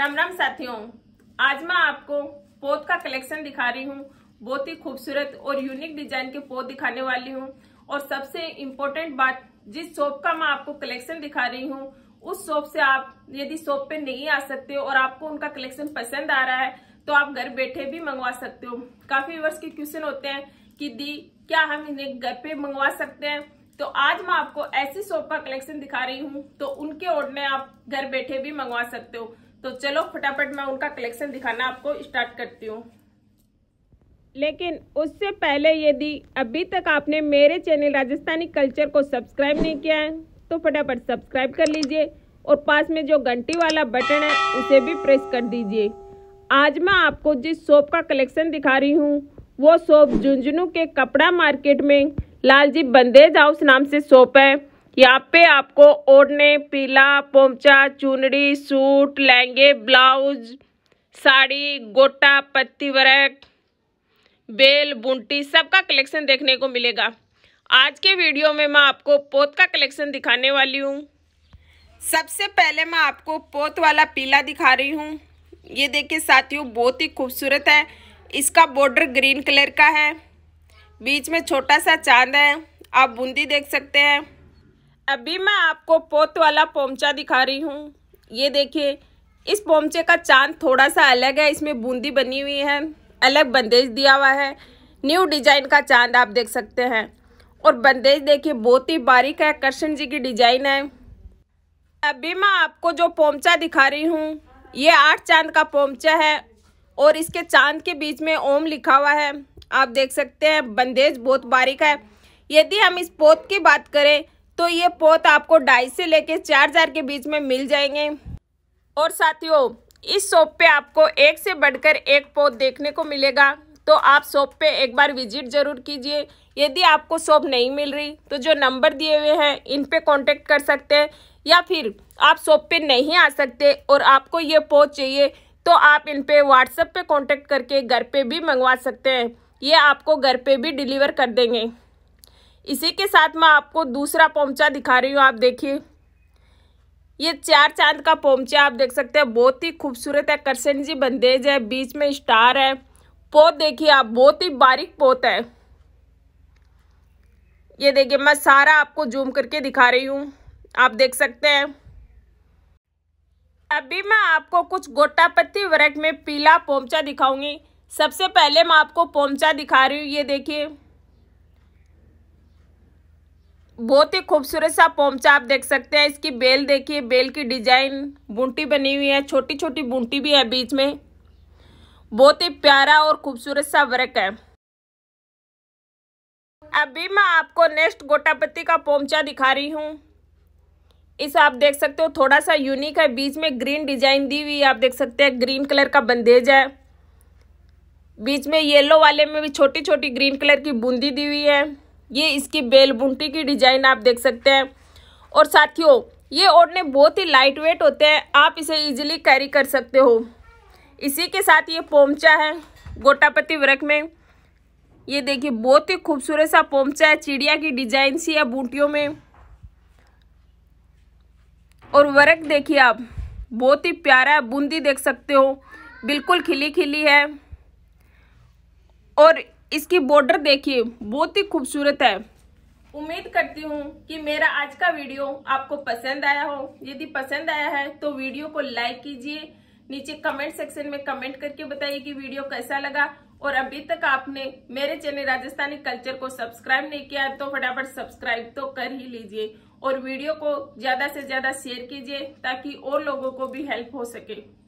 राम राम साथियों आज मैं आपको पौध का कलेक्शन दिखा रही हूँ बहुत ही खूबसूरत और यूनिक डिजाइन के पौध दिखाने वाली हूँ और सबसे इम्पोर्टेंट बात जिस शॉप का मैं आपको कलेक्शन दिखा रही हूँ उस शॉप से आप यदि शॉप पे नहीं आ सकते हो और आपको उनका कलेक्शन पसंद आ रहा है तो आप घर बैठे भी मंगवा सकते हो काफी वर्ष के क्वेश्चन होते हैं कि दी क्या हम इन्हें घर पे मंगवा सकते हैं तो आज मैं आपको ऐसी शॉप का कलेक्शन दिखा रही हूँ तो उनके ऑर्डर आप घर बैठे भी मंगवा सकते हो तो चलो फटाफट मैं उनका कलेक्शन दिखाना आपको स्टार्ट करती हूँ लेकिन उससे पहले यदि अभी तक आपने मेरे चैनल राजस्थानी कल्चर को सब्सक्राइब नहीं किया है तो फटाफट सब्सक्राइब कर लीजिए और पास में जो घंटी वाला बटन है उसे भी प्रेस कर दीजिए आज मैं आपको जिस सोप का कलेक्शन दिखा रही हूँ वो सोप झुंझुनू के कपड़ा मार्केट में लालजी बंदेज हाउस नाम से सोप है यहाँ पे आपको ओढ़ने पीला पोमचा चुनरी सूट लहंगे ब्लाउज साड़ी गोटा पत्ती वर्क बेल बुंटी सबका कलेक्शन देखने को मिलेगा आज के वीडियो में मैं आपको पोत का कलेक्शन दिखाने वाली हूँ सबसे पहले मैं आपको पोत वाला पीला दिखा रही हूँ ये देखिए साथियों बहुत ही खूबसूरत है इसका बॉर्डर ग्रीन कलर का है बीच में छोटा सा चांद है आप बूंदी देख सकते हैं अभी मैं आपको पोत वाला पोमचा दिखा रही हूँ ये देखिए इस पोमचे का चांद थोड़ा सा अलग है इसमें बूंदी बनी हुई है अलग बंदेज दिया हुआ है न्यू डिजाइन का चांद आप देख सकते हैं और बंदेज देखिए बहुत ही बारीक है कृष्ण जी की डिजाइन है अभी मैं आपको जो पोमचा दिखा रही हूँ ये आठ चांद का पोमचा है और इसके चांद के बीच में ओम लिखा हुआ है आप देख सकते हैं बंदेज बहुत बारीक है यदि हम इस पोत की बात करें तो ये पोत आपको ढाई से लेके चार हज़ार के बीच में मिल जाएंगे और साथियों इस शॉप पे आपको एक से बढ़कर एक पोत देखने को मिलेगा तो आप शॉप पे एक बार विजिट जरूर कीजिए यदि आपको शॉप नहीं मिल रही तो जो नंबर दिए हुए हैं इन पे कांटेक्ट कर सकते हैं या फिर आप शॉप पे नहीं आ सकते और आपको ये पोत चाहिए तो आप इन पे व्हाट्सएप पे कांटेक्ट करके घर पे भी मंगवा सकते हैं ये आपको घर पे भी डिलीवर कर देंगे इसी के साथ मैं आपको दूसरा पोमचा दिखा रही हूँ आप देखिए ये चार चांद का पोमचा आप देख सकते हैं बहुत ही खूबसूरत है करसन जी बंदेज है बीच में स्टार है पोत देखिए आप बहुत ही बारीक पोत है ये देखिए मैं सारा आपको जूम करके दिखा रही हूँ आप देख सकते हैं अभी मैं आपको कुछ गोटा पत्ती वर्ग में पीला पोमचा दिखाऊंगी सबसे पहले मैं आपको पोमचा दिखा रही हूँ ये देखिए बहुत ही खूबसूरत सा पोमचा आप देख सकते हैं इसकी बेल देखिए बेल की डिजाइन बूंटी बनी हुई है छोटी छोटी बूंटी भी है बीच में बहुत ही प्यारा और खूबसूरत सा वर्क है अभी मैं आपको नेक्स्ट गोटापत्ती का पोमचा दिखा रही हूँ इस आप देख सकते हो थोड़ा सा यूनिक है बीच में ग्रीन डिजाइन दी हुई आप देख सकते हैं ग्रीन कलर का बंदेज है बीच में येलो वाले में भी छोटी छोटी ग्रीन कलर की बूंदी दी हुई है ये इसकी बेल बुंटी की डिजाइन आप देख सकते हैं और साथियों ये ओढ़ने बहुत ही लाइट वेट होते हैं आप इसे इजीली कैरी कर सकते हो इसी के साथ ये पोमचा है गोटापति वर्क में ये देखिए बहुत ही खूबसूरत सा पोमचा है चिड़िया की डिजाइन सी है बूटियों में और वर्क देखिए आप बहुत ही प्यारा है बूंदी देख सकते हो बिल्कुल खिली खिली है और इसकी बॉर्डर देखिए बहुत ही खूबसूरत है उम्मीद करती हूँ कि मेरा आज का वीडियो आपको पसंद आया हो यदि पसंद आया है तो वीडियो को लाइक कीजिए नीचे कमेंट सेक्शन में कमेंट करके बताइए कि वीडियो कैसा लगा और अभी तक आपने मेरे चैनल राजस्थानी कल्चर को सब्सक्राइब नहीं किया तो फटाफट सब्सक्राइब तो कर ही लीजिए और वीडियो को ज्यादा से ज्यादा शेयर कीजिए ताकि और लोगों को भी हेल्प हो सके